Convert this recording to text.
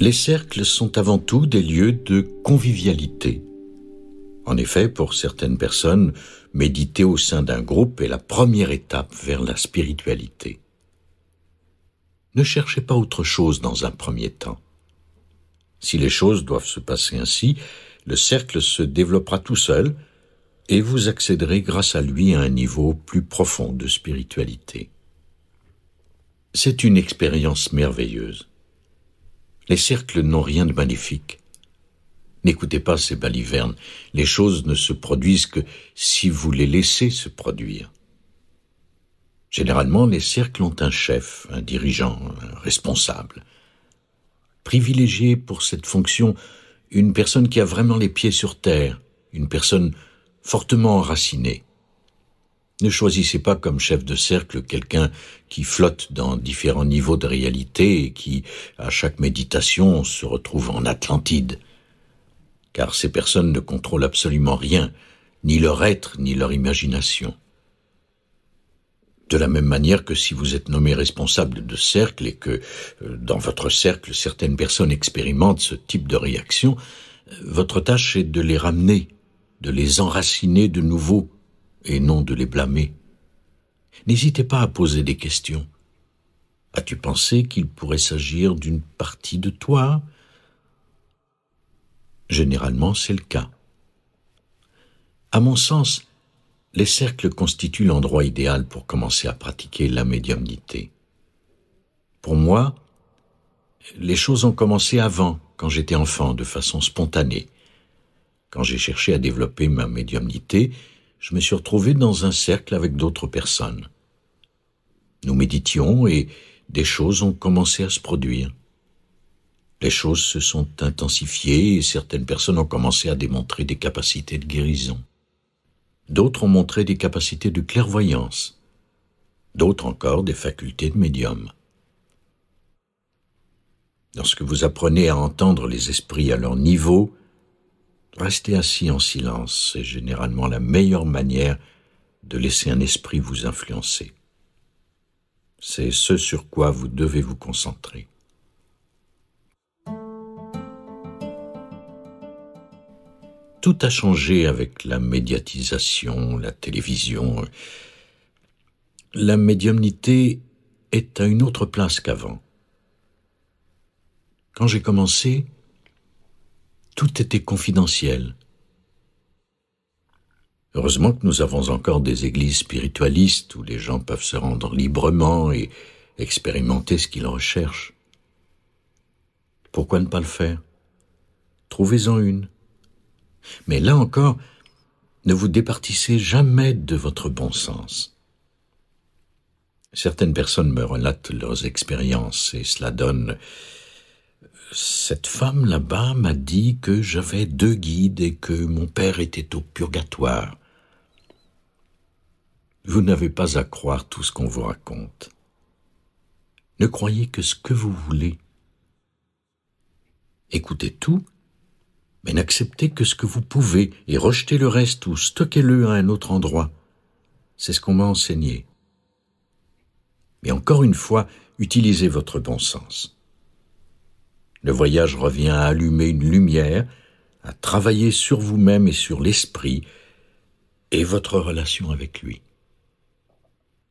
les cercles sont avant tout des lieux de convivialité. En effet, pour certaines personnes, méditer au sein d'un groupe est la première étape vers la spiritualité. Ne cherchez pas autre chose dans un premier temps. Si les choses doivent se passer ainsi, le cercle se développera tout seul et vous accéderez grâce à lui à un niveau plus profond de spiritualité. C'est une expérience merveilleuse. Les cercles n'ont rien de magnifique. N'écoutez pas ces balivernes. Les choses ne se produisent que si vous les laissez se produire. Généralement, les cercles ont un chef, un dirigeant, un responsable. Privilégiez pour cette fonction une personne qui a vraiment les pieds sur terre, une personne fortement enracinée. Ne choisissez pas comme chef de cercle quelqu'un qui flotte dans différents niveaux de réalité et qui, à chaque méditation, se retrouve en Atlantide. Car ces personnes ne contrôlent absolument rien, ni leur être, ni leur imagination. De la même manière que si vous êtes nommé responsable de cercle et que euh, dans votre cercle certaines personnes expérimentent ce type de réaction, euh, votre tâche est de les ramener, de les enraciner de nouveau et non de les blâmer. N'hésitez pas à poser des questions. As-tu pensé qu'il pourrait s'agir d'une partie de toi Généralement, c'est le cas. À mon sens, les cercles constituent l'endroit idéal pour commencer à pratiquer la médiumnité. Pour moi, les choses ont commencé avant, quand j'étais enfant, de façon spontanée. Quand j'ai cherché à développer ma médiumnité, je me suis retrouvé dans un cercle avec d'autres personnes. Nous méditions et des choses ont commencé à se produire. Les choses se sont intensifiées et certaines personnes ont commencé à démontrer des capacités de guérison. D'autres ont montré des capacités de clairvoyance. D'autres encore des facultés de médium. Lorsque vous apprenez à entendre les esprits à leur niveau, Rester assis en silence, c'est généralement la meilleure manière de laisser un esprit vous influencer. C'est ce sur quoi vous devez vous concentrer. Tout a changé avec la médiatisation, la télévision. La médiumnité est à une autre place qu'avant. Quand j'ai commencé, tout était confidentiel. Heureusement que nous avons encore des églises spiritualistes où les gens peuvent se rendre librement et expérimenter ce qu'ils recherchent. Pourquoi ne pas le faire Trouvez-en une. Mais là encore, ne vous départissez jamais de votre bon sens. Certaines personnes me relatent leurs expériences et cela donne cette femme là-bas m'a dit que j'avais deux guides et que mon père était au purgatoire. Vous n'avez pas à croire tout ce qu'on vous raconte. Ne croyez que ce que vous voulez. Écoutez tout, mais n'acceptez que ce que vous pouvez et rejetez le reste ou stockez-le à un autre endroit. C'est ce qu'on m'a enseigné. Mais encore une fois, utilisez votre bon sens. Le voyage revient à allumer une lumière, à travailler sur vous-même et sur l'esprit et votre relation avec lui.